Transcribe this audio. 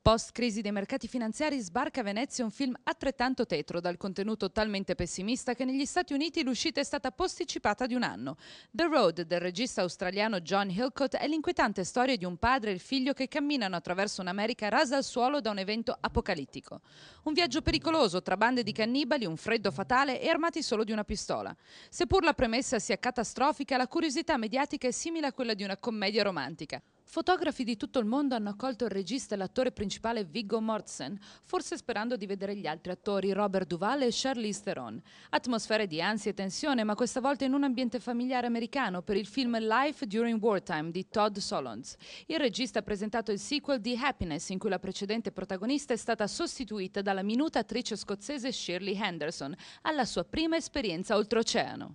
Post crisi dei mercati finanziari sbarca a Venezia un film altrettanto tetro, dal contenuto talmente pessimista che negli Stati Uniti l'uscita è stata posticipata di un anno. The Road del regista australiano John Hillcott è l'inquietante storia di un padre e il figlio che camminano attraverso un'America rasa al suolo da un evento apocalittico. Un viaggio pericoloso tra bande di cannibali, un freddo fatale e armati solo di una pistola. Seppur la premessa sia catastrofica, la curiosità mediatica è simile a quella di una commedia romantica. Fotografi di tutto il mondo hanno accolto il regista e l'attore principale Viggo Mortsen, forse sperando di vedere gli altri attori Robert Duvall e Charlize Theron. Atmosfere di ansia e tensione, ma questa volta in un ambiente familiare americano per il film Life During Wartime di Todd Solons. Il regista ha presentato il sequel di Happiness, in cui la precedente protagonista è stata sostituita dalla minuta attrice scozzese Shirley Henderson, alla sua prima esperienza oltreoceano.